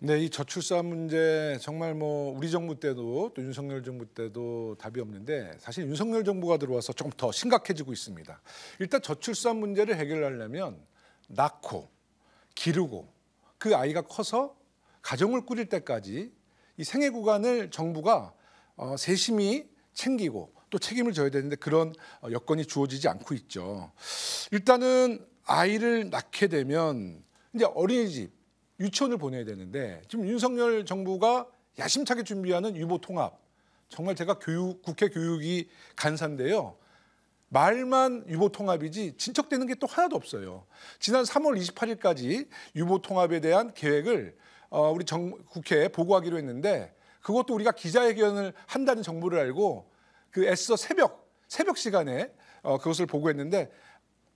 네, 이 저출산 문제 정말 뭐 우리 정부 때도 또 윤석열 정부 때도 답이 없는데 사실 윤석열 정부가 들어와서 조금 더 심각해지고 있습니다. 일단 저출산 문제를 해결하려면 낳고 기르고 그 아이가 커서 가정을 꾸릴 때까지 이 생애 구간을 정부가 어, 세심히 챙기고 또 책임을 져야 되는데 그런 어, 여건이 주어지지 않고 있죠. 일단은 아이를 낳게 되면 이제 어린이집 유치원을 보내야 되는데 지금 윤석열 정부가 야심차게 준비하는 유보 통합 정말 제가 교육 국회 교육이 간사인데요. 말만 유보 통합이지 진척되는 게 또 하나도 없어요. 지난 3월 28일까지 유보 통합에 대한 계획을 어, 우리 정, 국회에 보고하기로 했는데 그것도 우리가 기자회견을 한다는 정보를 알고 그 애써 새벽 새벽 시간에 어, 그것을 보고했는데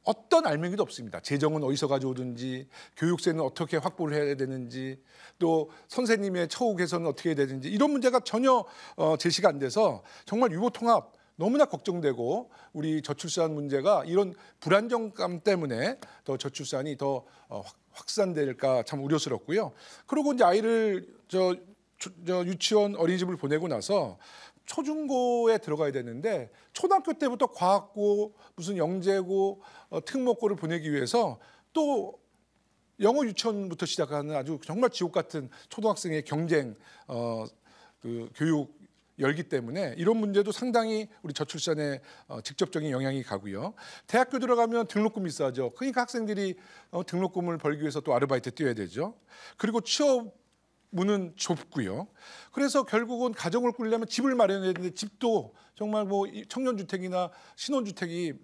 어떤 알맹이도 없습니다. 재정은 어디서 가져오든지 교육세는 어떻게 확보를 해야 되는지 또 선생님의 처우 개선은 어떻게 해야 되는지 이런 문제가 전혀 어, 제시가 안 돼서 정말 유보통합 너무나 걱정되고 우리 저출산 문제가 이런 불안정감 때문에 더 저출산이 더 어, 확산될까 참 우려스럽고요. 그리고 이제 아이를 저, 저 유치원 어린이집을 보내고 나서 초중고에 들어가야 되는데 초등학교 때부터 과학고 무슨 영재고 어, 특목고를 보내기 위해서 또 영어 유치원부터 시작하는 아주 정말 지옥 같은 초등학생의 경쟁 어, 그 교육 열기 때문에 이런 문제도 상당히 우리 저출산에 어, 직접적인 영향이 가고요. 대학교 들어가면 등록금이 싸죠. 그러니까 학생들이 어, 등록금을 벌기 위해서 또 아르바이트 뛰어야 되죠. 그리고 취업 문은 좁고요. 그래서 결국은 가정을 꾸리려면 집을 마련해야 되는데 집도 정말 뭐 청년주택이나 신혼주택이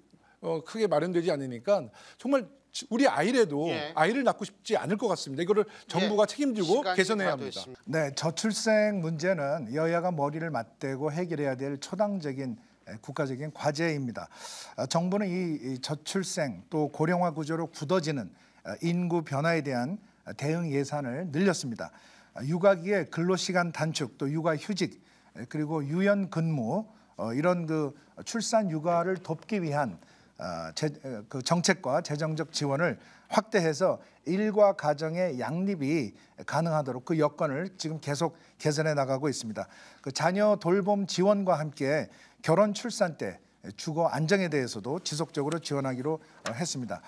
어, 크게 마련되지 않으니까 정말 우리 아이래도 예. 아이를 낳고 싶지 않을 것 같습니다. 이거를 예. 정부가 예. 책임지고 개선해야 합니다. 있습니다. 네, 저출생 문제는 여야가 머리를 맞대고 해결해야 될 초당적인 국가적인 과제입니다. 어, 정부는 이 저출생 또 고령화 구조로 굳어지는 어, 인구 변화에 대한 어, 대응 예산을 늘렸습니다. 아, 육아기의 근로시간 단축 또 육아휴직 그리고 유연 근무 어, 이런 그 출산 육아를 돕기 위한 아, 그 정책과 재정적 지원을 확대해서 일과 가정의 양립이 가능하도록 그 여건을 지금 계속 개선해 나가고 있습니다. 그 자녀 돌봄 지원과 함께 결혼 출산 때 주거 안정에 대해서도 지속적으로 지원하기로 어, 했습니다.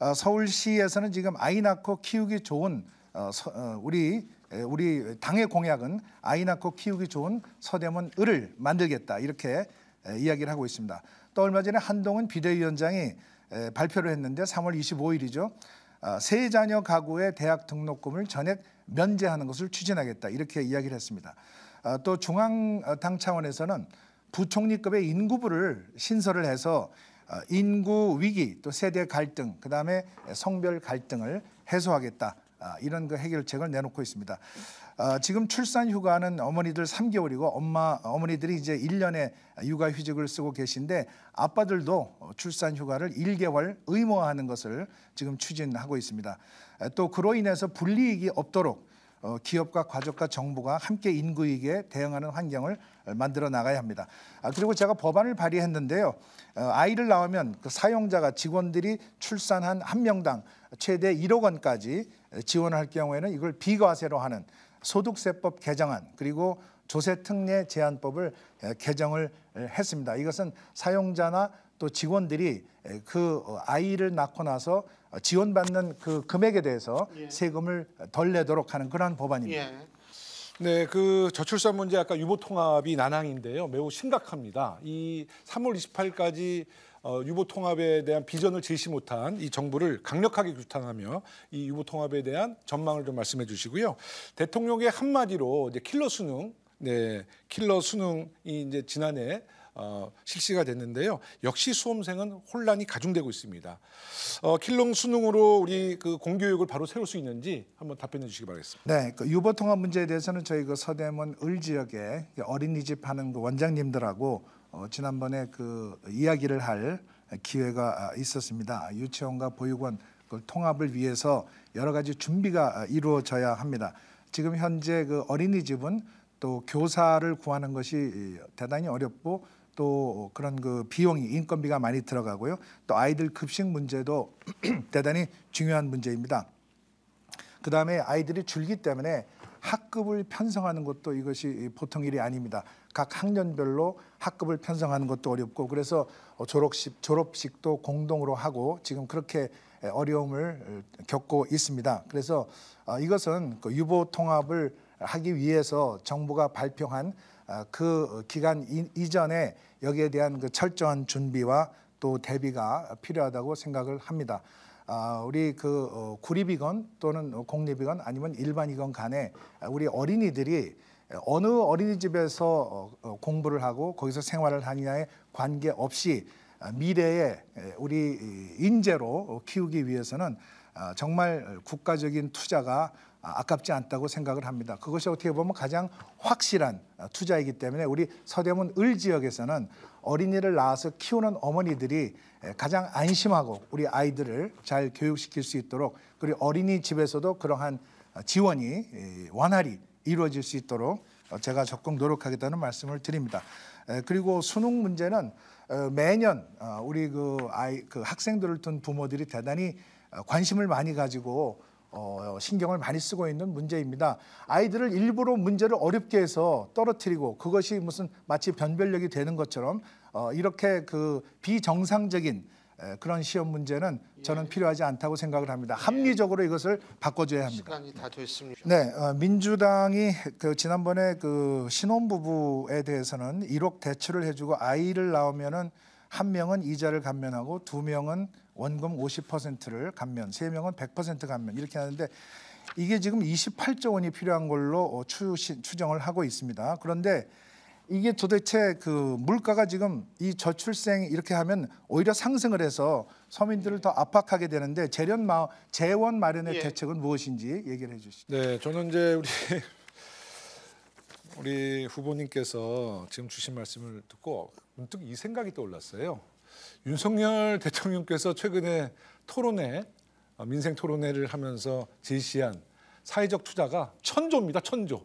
어, 서울시에서는 지금 아이 낳고 키우기 좋은 우리 우리 당의 공약은 아이 낳고 키우기 좋은 서대문 을을 만들겠다 이렇게 이야기를 하고 있습니다. 또 얼마 전에 한동훈 비대위원장이 발표를 했는데 3월 25일이죠. 아, 세 자녀 가구의 대학 등록금을 전액 면제하는 것을 추진하겠다 이렇게 이야기를 했습니다. 아, 또 중앙당 어, 차원에서는 부총리급의 인구부를 신설을 해서 아, 인구 위기 또 세대 갈등 그다음에 성별 갈등을 해소하겠다 아, 이런 그 해결책을 내놓고 있습니다. 아, 지금 출산 휴가는 어머니들 3개월이고 엄마 어머니들이 이제 1년에 육아 휴직을 쓰고 계신데 아빠들도 출산 휴가를 1개월 의무화하는 것을 지금 추진하고 있습니다. 아, 또 그로 인해서 불이익이 없도록 어, 기업과 가족과 정부가 함께 인구에게 대응하는 환경을 만들어 나가야 합니다. 아, 그리고 제가 법안을 발의했는데요. 어, 아이를 낳으면 그 사용자가 직원들이 출산한 한 명당 최대 1억 원까지 지원할 경우에는 이걸 비과세로 하는 소득세법 개정안 그리고 조세특례 제한법을 개정을 했습니다. 이것은 사용자나 또 직원들이 그 아이를 낳고 나서 어, 지원받는 그 금액에 대해서 예. 세금을 덜 내도록 하는 그러한 법안입니다. 예. 네, 그 저출산 문제 아까 유보 통합이 난항인데요. 매우 심각합니다. 이 3월 28일까지 어, 유보 통합에 대한 비전을 제시 못한 이 정부를 강력하게 규탄하며 이 유보 통합에 대한 전망을 좀 말씀해 주시고요. 대통령의 한마디로 이제 킬러 수능, 네, 킬러 수능이 이제 지난해 어, 실시가 됐는데요. 역시 수험생은 혼란이 가중되고 있습니다. 어, 킬롱 수능으로 우리 그 공교육을 바로 세울 수 있는지 한번 답변해 주시기 바라겠습니다. 네, 그 유보 통합 문제에 대해서는 저희 그 서대문 을 지역에 어린이집 하는 그 원장님들하고 어, 지난번에 그 이야기를 할 기회가 아, 있었습니다. 유치원과 보육원 그 통합을 위해서 여러 가지 준비가 아, 이루어져야 합니다. 지금 현재 그 어린이집은 또 교사를 구하는 것이 대단히 어렵고 또 그런 그 비용이 인건비가 많이 들어가고요. 또 아이들 급식 문제도 대단히 중요한 문제입니다. 그 다음에 아이들이 줄기 때문에 학급을 편성하는 것도 이것이 보통 일이 아닙니다. 각 학년별로 학급을 편성하는 것도 어렵고 그래서 졸업식, 졸업식도 공동으로 하고 지금 그렇게 어려움을 겪고 있습니다. 그래서 어, 이것은 그 유보 통합을 하기 위해서 정부가 발표한 아, 그 기간 이전에 여기에 대한 그 철저한 준비와 또 대비가 필요하다고 생각을 합니다. 아, 우리 그 어, 구립이건 또는 공립이건 아니면 일반이건 간에 우리 어린이들이 어느 어린이집에서 어, 어, 공부를 하고 거기서 생활을 하느냐에 관계없이 미래에 우리 인재로 키우기 위해서는 아, 정말 국가적인 투자가 아, 아깝지 않다고 생각을 합니다. 그것이 어떻게 보면 가장 확실한 아, 투자이기 때문에 우리 서대문 을 지역에서는 어린이를 낳아서 키우는 어머니들이 가장 안심하고 우리 아이들을 잘 교육시킬 수 있도록 그리고 어린이집에서도 그러한 아, 지원이 원활히 이루어질 수 있도록 어, 제가 적극 노력하겠다는 말씀을 드립니다. 그리고 수능 문제는 어, 매년 어, 우리 그 아이 그 학생들을 둔 부모들이 대단히 관심을 많이 가지고 어, 신경을 많이 쓰고 있는 문제입니다. 아이들을 일부러 문제를 어렵게 해서 떨어뜨리고 그것이 무슨 마치 변별력이 되는 것처럼 어, 이렇게 그 비정상적인 에, 그런 시험 문제는 예. 저는 필요하지 않다고 생각을 합니다. 합리적으로 이것을 바꿔줘야 합니다. 시간이 다 됐습니다. 네, 어, 민주당이 그 지난번에 그 신혼부부에 대해서는 1억 대출을 해주고 아이를 낳으면은 한 명은 이자를 감면하고 두 명은 원금 50%를 감면, 세 명은 100% 감면 이렇게 하는데 이게 지금 28조 원이 필요한 걸로 어, 추정을 하고 있습니다. 그런데 이게 도대체 그 물가가 지금 이 저출생 이렇게 하면 오히려 상승을 해서 서민들을 더 압박하게 되는데 재련 마, 재원 마련의 예. 대책은 무엇인지 얘기를 해주시죠. 네, 저는 이제 우리 우리 후보님께서 지금 주신 말씀을 듣고 문득 이 생각이 떠올랐어요. 윤석열 대통령께서 최근에 토론회, 어, 민생 토론회를 하면서 제시한 사회적 투자가 천조입니다. 천조.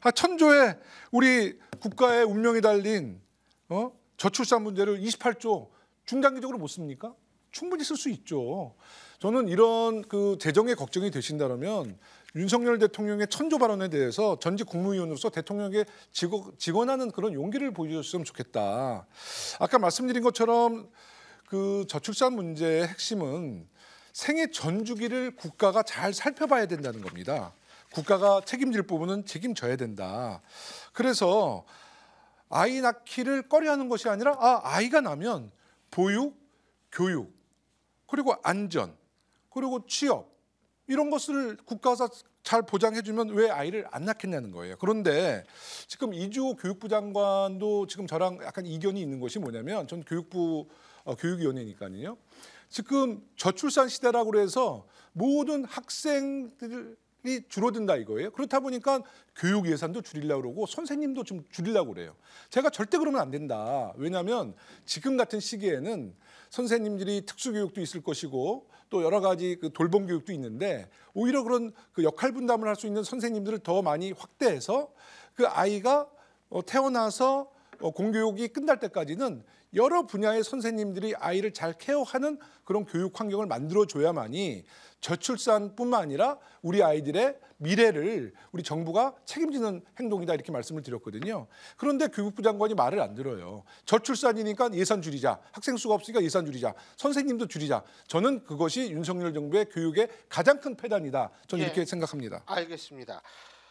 아, 천조에 우리 국가의 운명이 달린 어? 저출산 문제를 28조 중장기적으로 못 씁니까? 충분히 쓸 수 있죠. 저는 이런 그 재정에 걱정이 되신다면 윤석열 대통령의 천조 발언에 대해서 전직 국무위원으로서 대통령에게 직원하는 그런 용기를 보여줬으면 좋겠다. 아까 말씀드린 것처럼 그 저출산 문제의 핵심은 생애 전주기를 국가가 잘 살펴봐야 된다는 겁니다. 국가가 책임질 부분은 책임져야 된다. 그래서 아이 낳기를 꺼려하는 것이 아니라 아 아이가 나면 보육, 교육, 그리고 안전, 그리고 취업 이런 것을 국가가 잘 보장해주면 왜 아이를 안 낳겠냐는 거예요. 그런데 지금 이주호 교육부 장관도 지금 저랑 약간 이견이 있는 것이 뭐냐면 전 교육부 어, 교육위원회니까요. 지금 저출산 시대라고 해서 모든 학생들 이 줄어든다 이거예요. 그렇다 보니까 교육 예산도 줄이려고 그러고 선생님도 좀 줄이려고 그래요. 제가 절대 그러면 안 된다. 왜냐하면 지금 같은 시기에는 선생님들이 특수교육도 있을 것이고 또 여러 가지 그 돌봄 교육도 있는데 오히려 그런 그 역할 분담을 할 수 있는 선생님들을 더 많이 확대해서 그 아이가 어, 태어나서 어, 공교육이 끝날 때까지는 여러 분야의 선생님들이 아이를 잘 케어하는 그런 교육 환경을 만들어줘야만이 저출산뿐만 아니라 우리 아이들의 미래를 우리 정부가 책임지는 행동이다 이렇게 말씀을 드렸거든요. 그런데 교육부 장관이 말을 안 들어요. 저출산이니까 예산 줄이자. 학생 수가 없으니까 예산 줄이자. 선생님도 줄이자. 저는 그것이 윤석열 정부의 교육의 가장 큰 패단이다. 저는 예, 이렇게 생각합니다. 알겠습니다.